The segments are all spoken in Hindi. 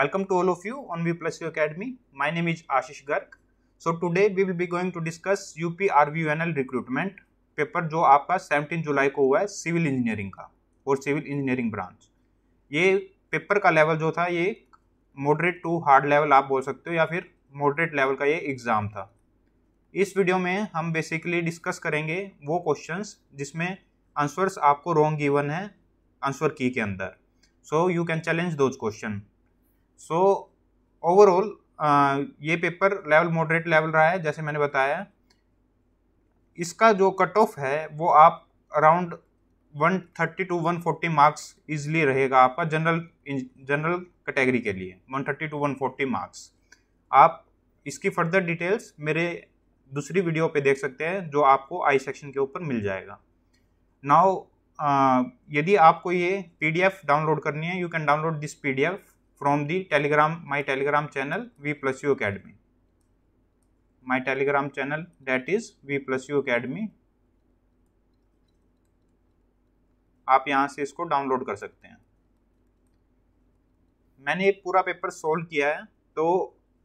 Welcome to all of you on V Plus U Academy. My name is Ashish Garg. So today we will be going to discuss UP RVUNL recruitment paper जो आपका 17 जुलाई को हुआ है सिविल इंजीनियरिंग का और सिविल इंजीनियरिंग ब्रांच ये पेपर का लेवल जो था ये मॉडरेट टू हार्ड लेवल आप बोल सकते हो या फिर मॉडरेट लेवल का ये एग्ज़ाम था इस वीडियो में हम बेसिकली डिस्कस करेंगे वो क्वेश्चंस जिसमें आंसर्स आपको रॉन्ग गिवन है आंसर की के अंदर so you can challenge those question so overall uh, ये पेपर लेवल मॉडरेट लेवल रहा है जैसे मैंने बताया इसका जो कट ऑफ है वो आप अराउंड 130 टू 140 मार्क्स इजली रहेगा आपका जनरल जनरल कैटेगरी के लिए 130 टू 140 मार्क्स आप इसकी फर्दर डिटेल्स मेरे दूसरी वीडियो पे देख सकते हैं जो आपको आई सेक्शन के ऊपर मिल जाएगा नाउ uh, यदि आपको ये पीडीएफ डाउनलोड करनी है you can download this PDF from the telegram my telegram channel v plus u academy my telegram channel that is v plus u academy आप यहाँ से इसको डाउनलोड कर सकते हैं मैंने पूरा पेपर सोल्व किया है तो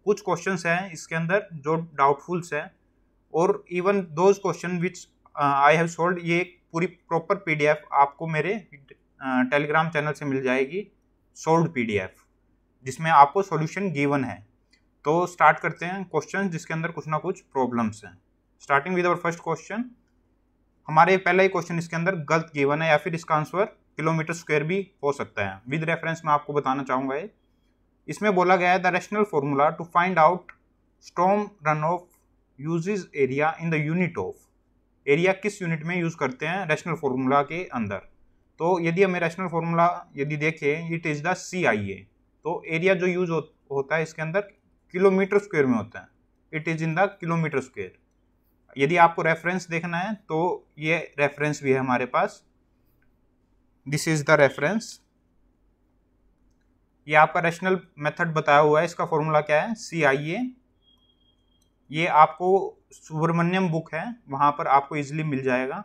कुछ क्वेश्चंस हैं इसके अंदर जो डाउटफुल्स हैं और even those question which I have solved ये पूरी प्रॉपर पीडीएफ आपको मेरे टेलीग्राम uh, चैनल से मिल जाएगी सोल्ड पीडीएफ जिसमें आपको सॉल्यूशन गिवन है तो स्टार्ट करते हैं क्वेश्चन जिसके अंदर कुछ ना कुछ प्रॉब्लम्स हैं starting with our first question हमारे पहला ही क्वेश्चन इसके अंदर गलत गिवन है या फिर इसका आंसर किलोमीटर स्क्वायर भी हो सकता है विद रेफरेंस मैं आपको बताना चाहूँगा ये इसमें बोला गया है the rational formula to find out storm run off uses area in the unit of area किस यूनिट में यूज़ करते हैं रेशनल फार्मूला के अंदर तो यदि हमें रेशनल फार्मूला यदि देखें it is the C I A तो एरिया जो यूज हो, होता है इसके अंदर किलोमीटर स्क्वेयर में होता है it is in the kilometre square यदि आपको रेफरेंस देखना है तो ये रेफरेंस भी है हमारे पास दिस इज़ द रेफरेंस ये आपका रेशनल मेथड बताया हुआ है इसका फॉर्मूला क्या है सी आई ए ये आपको सुब्रमण्यम बुक है वहाँ पर आपको इजीली मिल जाएगा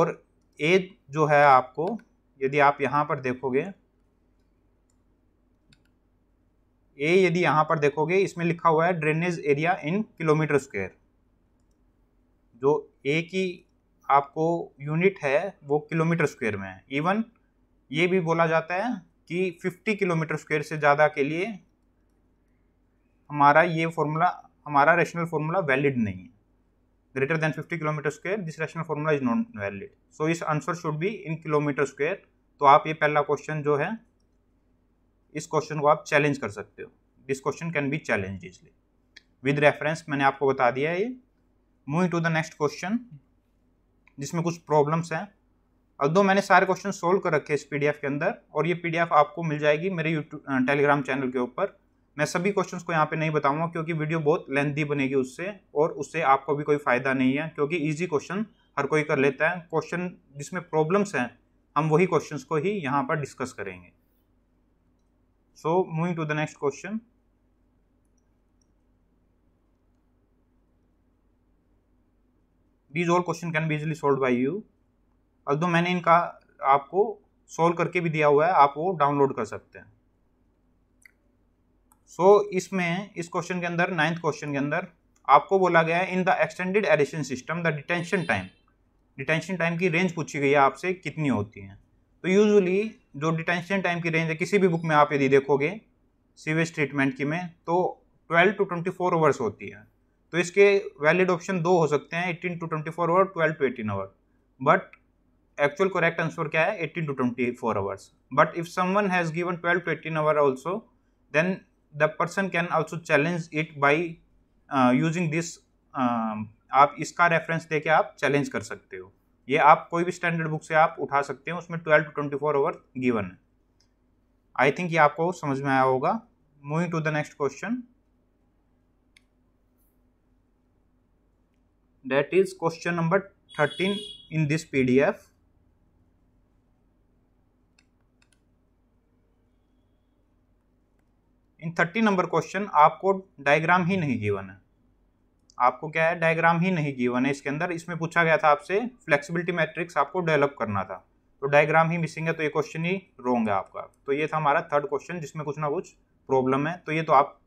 और ए जो है आपको यदि आप यहाँ पर देखोगे ए यदि यहां पर देखोगे इसमें लिखा हुआ है drainage area in kilometre square जो ए की आपको यूनिट है वो किलोमीटर स्क्वायर में है इवन ये भी बोला जाता है कि 50 किलोमीटर स्क्वायर से ज़्यादा के लिए हमारा ये फॉर्मूला हमारा रेशनल फॉर्मूला वैलिड नहीं है greater than 50 kilometre square this rational formula is not valid so इस answer should be in kilometre square तो आप ये पहला क्वेश्चन जो है इस क्वेश्चन को आप चैलेंज कर सकते हो this question can be challenge easily with reference मैंने आपको बता दिया है ये move to the next question जिसमें कुछ प्रॉब्लम्स हैं अब दो मैंने सारे क्वेश्चन सोल्व कर रखे इस पीडीएफ के अंदर और ये पीडीएफ आपको मिल जाएगी मेरे यूट्यूब टेलीग्राम चैनल के ऊपर मैं सभी क्वेश्चंस को यहाँ पे नहीं बताऊंगा क्योंकि वीडियो बहुत लेंथी बनेगी उससे और उससे आपको भी कोई फ़ायदा नहीं है क्योंकि इजी क्वेश्चन हर कोई कर लेता है क्वेश्चन जिसमें प्रॉब्लम्स हैं हम वही क्वेश्चंस को ही यहाँ पर डिस्कस करेंगे So moving to the next question. These all question can be easily solved by you. Although मैंने इनका आपको सोल्व करके भी दिया हुआ है आप वो डाउनलोड कर सकते हैं सो so, इसमें इस क्वेश्चन के अंदर नाइन्थ क्वेश्चन के अंदर आपको बोला गया है in the extended addition system the detention time detention time की रेंज पूछी गई है आपसे कितनी होती है तो यूजुअली जो डिटेंशन टाइम की रेंज है किसी भी बुक में आप यदि देखोगे सीवेज ट्रीटमेंट की में तो 12 टू 24 आवर्स होती है तो इसके वैलिड ऑप्शन दो हो सकते हैं 18 to 24 hour 12 to 18 hour but actual correct answer क्या है 18 to 24 hours but if someone has given 12 to 18 hour also then the person can also challenge it by using this आप इसका रेफरेंस के आप चैलेंज कर सकते हो ये आप कोई भी स्टैंडर्ड बुक से आप उठा सकते हैं उसमें twelve to twenty four over given है आई थिंक ये आपको समझ में आया होगा moving to the next question that is question number thirteen in this pdf in thirty number question आपको डायग्राम ही नहीं गिवन है आपको क्या है डायग्राम ही नहीं गिवन है इसके अंदर इसमें पूछा गया था आपसे फ्लेक्सिबिलिटी मैट्रिक्स आपको डेवलप करना था तो डायग्राम ही मिसिंग है तो ये क्वेश्चन ही रोंग है आपका तो ये था हमारा थर्ड क्वेश्चन जिसमें कुछ ना कुछ प्रॉब्लम है तो ये तो आप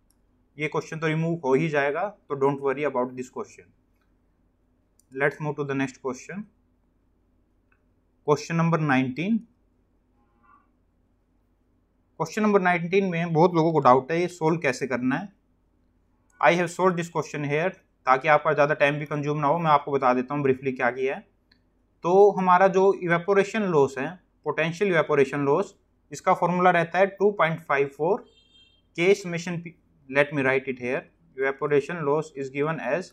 ये क्वेश्चन तो रिमूव हो ही जाएगा तो don't worry about this question let's move to the next question question number nineteen question number nineteen में बहुत लोगों को डाउट है ये सोल्व कैसे करना है I have solve this question here ताकि आपका ज़्यादा टाइम भी कंज्यूम ना हो मैं आपको बता देता हूँ ब्रीफली क्या किया है तो हमारा जो इवेपोरेशन लॉस है पोटेंशियल इवेपोरेशन लॉस इसका फॉर्मूला रहता है टू पॉइंट फाइव फोर के summation let me write it here evaporation loss is given as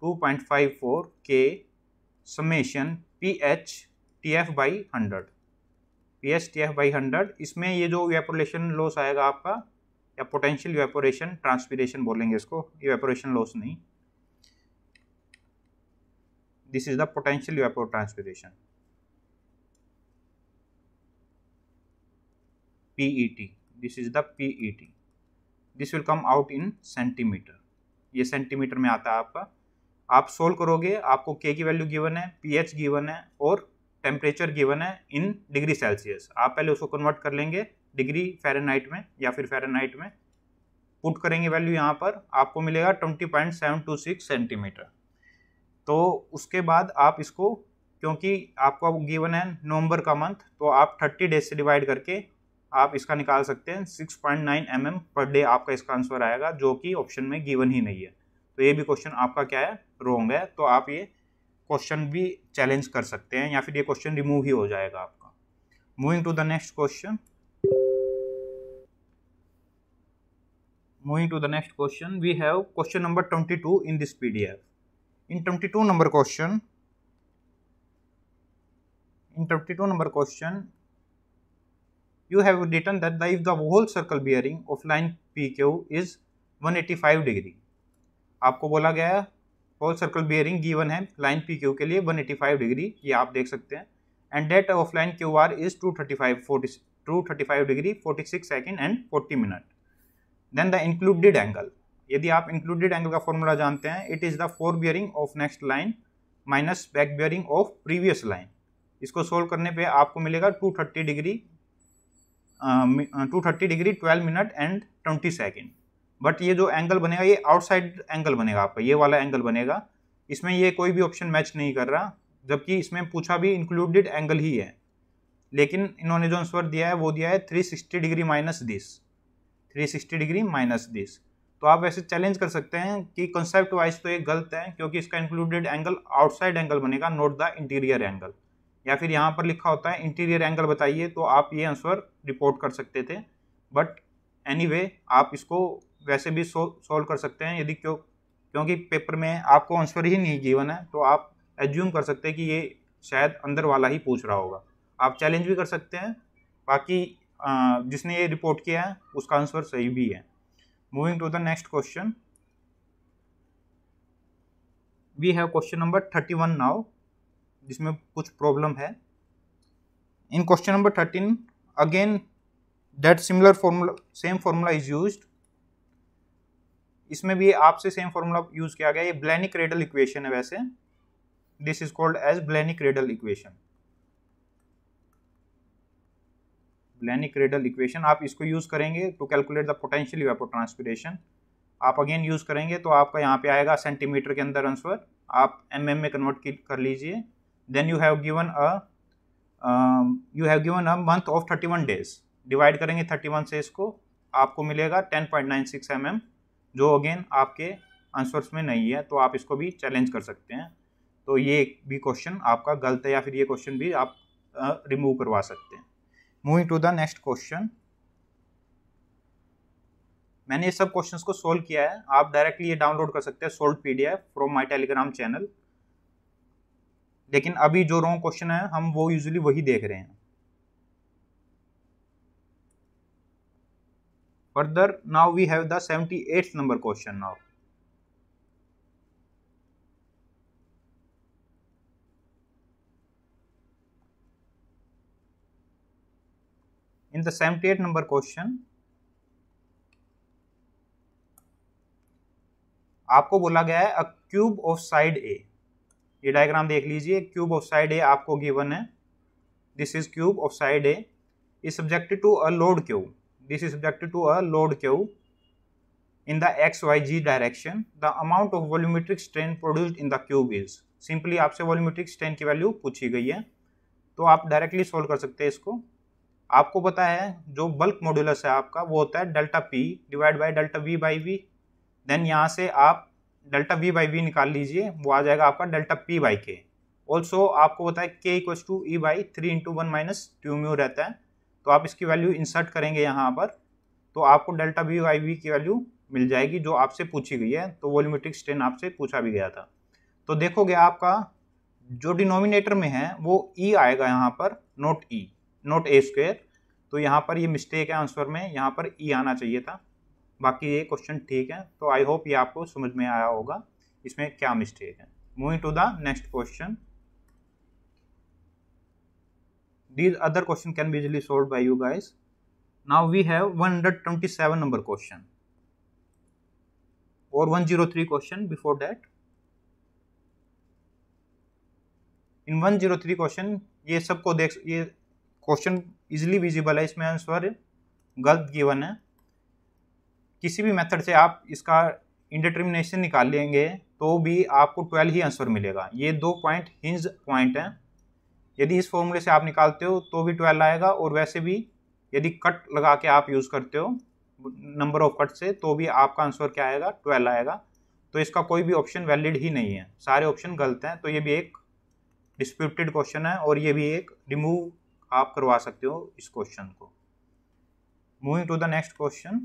two point five four के summation P H T F by hundred P H T F by hundred इसमें ये जो इवेपोरेशन लॉस आएगा आपका या पोटेंशियल इवेपोरेशन ट्रांसपीरेशन बोलेंगे इसको इवेपोरेशन लॉस नहीं this is the potential evapotranspiration PET this is the PET this will come out in centimeter ये सेंटीमीटर में आता है आपका आप सोल्व करोगे आपको के की वैल्यू गिवन है पीएच गिवन है और टेम्परेचर गिवन है इन डिग्री सेल्सियस आप पहले उसको कन्वर्ट कर लेंगे डिग्री फ़ारेनहाइट में या फिर फ़ारेनहाइट में पुट करेंगे वैल्यू यहाँ पर आपको मिलेगा twenty point seven two six centimetre तो उसके बाद आप इसको क्योंकि आपको गिवन है नवंबर का मंथ तो आप थर्टी डेज से डिवाइड करके आप इसका निकाल सकते हैं six point nine M M per day आपका इसका आंसर आएगा जो कि ऑप्शन में गिवन ही नहीं है तो ये भी क्वेश्चन आपका क्या है रोंग है तो आप ये क्वेश्चन भी चैलेंज कर सकते हैं या फिर ये क्वेश्चन रिमूव ही हो जाएगा आपका moving to the next question moving to the next question we have question number twenty two in this F in 22 number question in 22 number question you have written that if the whole circle bearing of line pq is 185 degree आपको बोला गया है होल सर्कल बियरिंग गिवन है लाइन पी क्यू के लिए 185 डिग्री ये आप देख सकते हैं and that of line Q R is two thirty five forty two thirty five degree forty six second and forty minute then the included angle यदि आप इंक्लूडेड एंगल का फॉर्मूला जानते हैं it is the fore bearing of next line minus back bearing of previous line इसको सोल्व करने पे आपको मिलेगा 230 degree two thirty degree twelve minute and twenty second but ये जो एंगल बनेगा ये आउटसाइड एंगल बनेगा आपका ये वाला एंगल बनेगा इसमें ये कोई भी ऑप्शन मैच नहीं कर रहा जबकि इसमें पूछा भी इंक्लूडेड एंगल ही है लेकिन इन्होंने जो आंसर दिया है वो दिया है three sixty degree minus this three sixty degree minus this तो आप वैसे चैलेंज कर सकते हैं कि कंसेप्ट वाइज तो ये गलत है क्योंकि इसका इंक्लूडेड एंगल आउटसाइड एंगल बनेगा नोट द इंटीरियर एंगल या फिर यहाँ पर लिखा होता है इंटीरियर एंगल बताइए तो आप ये आंसर रिपोर्ट कर सकते थे बट एनी anyway, आप इसको वैसे भी सॉल्व कर सकते हैं यदि क्यों क्योंकि पेपर में आपको आंसर ही नहीं गिवन है तो आप एज्यूम कर सकते हैं कि ये शायद अंदर वाला ही पूछ रहा होगा आप चैलेंज भी कर सकते हैं बाकी जिसने ये रिपोर्ट किया है उसका आंसर सही भी है moving to the next question we have question number thirty one now जिसमें कुछ प्रॉब्लम है in question number thirteen again that similar formula same formula is use इसमें भी आपसे सेम फॉर्मूला यूज किया गया ये ब्लैनिक रेडल इक्वेशन है वैसे this is called as Blaney Criddle equation लेनिक रेडल इक्वेशन आप इसको यूज़ करेंगे to calculate the potential evapotranspiration आप अगेन यूज़ करेंगे तो आपका यहाँ पे आएगा सेंटीमीटर के अंदर आंसर आप एम mm में कन्वर्ट कर लीजिए then you have given a you have given a month of thirty one days divide करेंगे थर्टी वन से इसको आपको मिलेगा ten point nine six M M जो अगेन आपके आंसर्स में नहीं है तो आप इसको भी चैलेंज कर सकते हैं तो ये भी क्वेश्चन आपका गलत है या फिर ये क्वेश्चन भी आप रिमूव करवा सकते हैं moving to the next question मैंने ये सब क्वेश्चंस को सोल्व किया है आप डायरेक्टली ये डाउनलोड कर सकते हैं solve PDF from my Telegram channel लेकिन अभी जो रॉन्ग क्वेश्चन है हम वो यूजुअली वही देख रहे हैं further now we have the seventy eighth number question now in the 78 number question आपको बोला गया है a cube of side A ये डायग्राम देख लीजिए क्यूब ऑफ साइड ए आपको गिवन है this is cube of side A is subjected to a load cube this is subjected to a load q in the xyz direction the amount of volumetric strain produced in the cube is simply आपसे volumetric strain की value पूछी गई है तो आप directly solve कर सकते हैं इसको आपको पता है जो बल्क मॉड्यूलस है आपका वो होता है delta P divide by delta V by V then यहाँ से आप डेल्टा वी बाई वी निकाल लीजिए वो आ जाएगा आपका डेल्टा पी बाई के ऑल्सो आपको पता है के equals to E by three into one minus two mu mu रहता है तो आप इसकी वैल्यू इंसर्ट करेंगे यहाँ पर तो आपको डेल्टा वी वाई वी की वैल्यू मिल जाएगी जो आपसे पूछी गई है तो वॉल्यूमेट्रिक स्ट्रेन आपसे पूछा भी गया था तो देखोगे आपका जो डिनोमिनेटर में है वो ई e आएगा यहाँ पर naught E e. Naught A square तो यहाँ पर ये मिस्टेक है आंसर में यहाँ पर ई e आना चाहिए था बाकी ये क्वेश्चन ठीक है तो आई होप ये आपको समझ में आया होगा इसमें क्या मिस्टेक है moving to the next question these other question can be easily solve by you guys now we have 127 number question और 103 question before that in 103 question ये सबको देख ये क्वेश्चन इजिली विजिबल है इसमें आंसर गलत गिवन है किसी भी मेथड से आप इसका इंडिटर्मिनेशन निकाल लेंगे तो भी आपको ट्वेल्व ही आंसर मिलेगा ये दो पॉइंट हिंज पॉइंट हैं यदि इस फॉर्मूले से आप निकालते हो तो भी ट्वेल्व आएगा और वैसे भी यदि कट लगा के आप यूज़ करते हो नंबर ऑफ कट से तो भी आपका आंसर क्या आएगा ट्वेल्व आएगा तो इसका कोई भी ऑप्शन वैलिड ही नहीं है सारे ऑप्शन गलत हैं तो ये भी एक डिस्प्यूटेड क्वेश्चन है और ये भी एक रिमूव आप करवा सकते हो इस क्वेश्चन को moving to the next question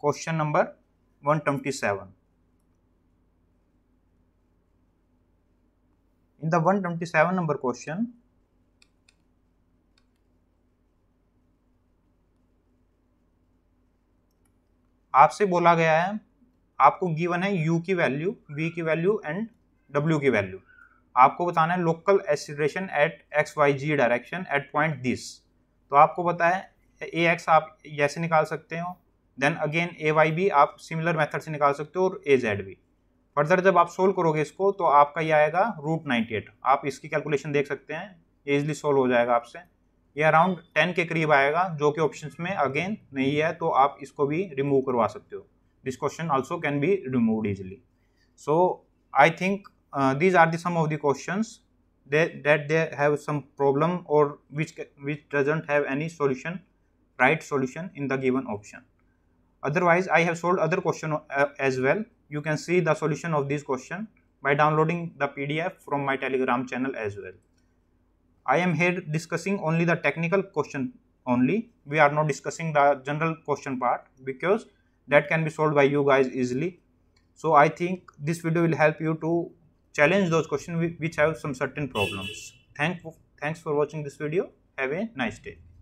question number one twenty seven in the one twenty seven number question आपसे बोला गया है आपको गिवन है यू की वैल्यू वी की वैल्यू एंड डब्ल्यू की वैल्यू आपको बताना है local acceleration at X Y Z direction at point this तो आपको पता है ए एक्स आप जैसे निकाल सकते हो देन अगेन ए वाई भी आप सिमिलर मेथड से निकाल सकते हो और ए जेड भी फर्दर जब आप सोल्व करोगे इसको तो आपका ये आएगा रूट नाइन्टी एट आप इसकी कैलकुलेशन देख सकते हैं ईजिली सोल्व हो जाएगा आपसे ये अराउंड टेन के करीब आएगा जो कि ऑप्शन में अगेन नहीं है तो आप इसको भी रिमूव करवा सकते हो this question also can be removed easily so i think uh, these are the some of the questions that, that they have some problem or which which doesn't have any solution right solution in the given option otherwise i have solved other question uh, as well you can see the solution of this question by downloading the pdf from my telegram channel as well i am here discussing only the technical question only we are not discussing the general question part because that can be solved by you guys easily so i think this video will help you to challenge those questions which have some certain problems thank thanks for watching this video have a nice day